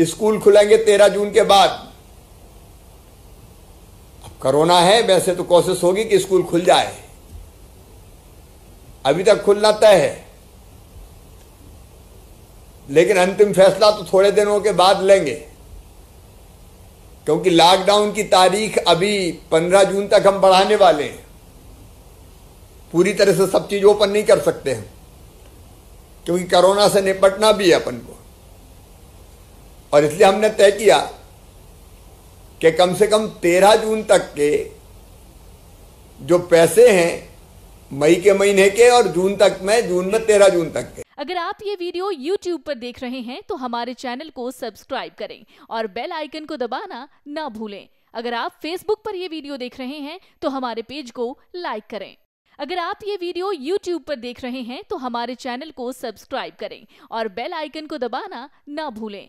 school खुलेंगे तेरह जून के बाद अब कोरोना है वैसे तो कोशिश होगी कि स्कूल खुल जाए अभी तक खुलना तय है लेकिन अंतिम फैसला तो थोड़े दिनों के बाद लेंगे क्योंकि लॉकडाउन की तारीख अभी 15 जून तक हम बढ़ाने वाले हैं पूरी तरह से सब चीज़ ओपन नहीं कर सकते हम क्योंकि कोरोना से निपटना भी है अपन को और इसलिए हमने तय किया कि कम से कम तेरह जून तक के जो पैसे हैं मई के महीने के और जून तक में जून में तेरह जून तक के अगर आप ये वीडियो YouTube पर देख रहे हैं तो हमारे चैनल को सब्सक्राइब करें और बेल आइकन को दबाना ना भूलें अगर आप Facebook पर यह वीडियो देख रहे हैं तो हमारे पेज को लाइक करें अगर आप ये वीडियो YouTube पर देख रहे हैं तो हमारे चैनल को सब्सक्राइब करें और बेल आइकन को दबाना ना भूलें